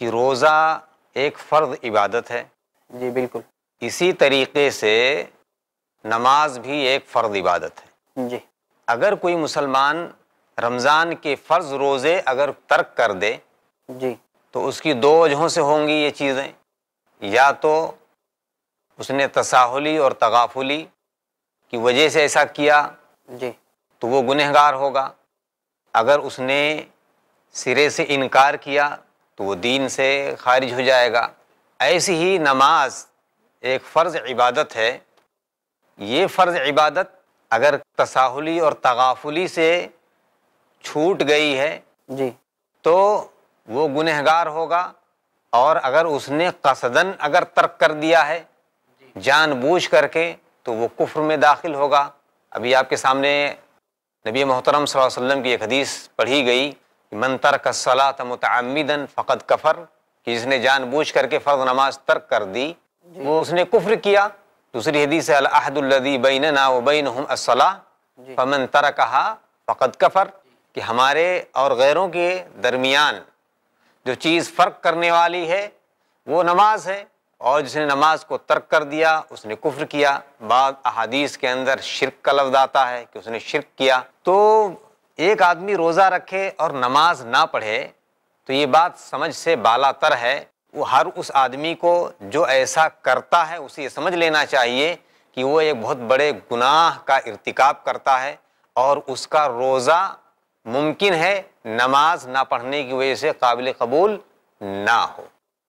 कि रोज़ा एक फ़र्द इबादत है जी बिल्कुल इसी तरीके से नमाज भी एक फ़र्द इबादत है जी अगर कोई मुसलमान रमज़ान के फ़र्ज़ रोज़े अगर तर्क कर दे जी तो उसकी दो वजहों से होंगी ये चीज़ें या तो उसने तसाहुली और तगाफुली की वजह से ऐसा किया जी तो वो गुनहगार होगा अगर उसने सिरे से इनकार किया तो वो दीन से खारिज हो जाएगा ऐसी ही नमाज एक फ़र्ज़ इबादत है ये फ़र्ज़ इबादत अगर तसाहुली और तगाफुली से छूट गई है जी तो वो गुनहगार होगा और अगर उसने कसदन अगर तर्क कर दिया है जानबूझ करके तो वो कुफ्र में दाखिल होगा अभी आपके सामने नबी मोहतरम वसल्लम की एक हदीस पढ़ी गई मन तर्क सलात मुतमिदन फ़कत कफ़र कि जिसने जानबूझ करके फर्ज नमाज तर्क कर दी वो उसने कुफ्र किया दूसरी हदीस है अहदुल्लदी बैन ना वबैन हम असला फमन तर कहा फ़कत कफ़र कि हमारे और गैरों के दरमियान जो चीज़ फ़र्क करने वाली है वो नमाज है और जिसने नमाज को तर्क कर दिया उसने कुफ्र किया बाद अहादीस के अंदर शिरक का लफ्ज़ आता है कि उसने शिरक किया तो एक आदमी रोज़ा रखे और नमाज ना पढ़े तो ये बात समझ से बालातर है वो हर उस आदमी को जो ऐसा करता है उसे ये समझ लेना चाहिए कि वो एक बहुत बड़े गुनाह का इरतिकाब करता है और उसका रोज़ा मुमकिन है नमाज ना पढ़ने की वजह से काबिल कबूल ना हो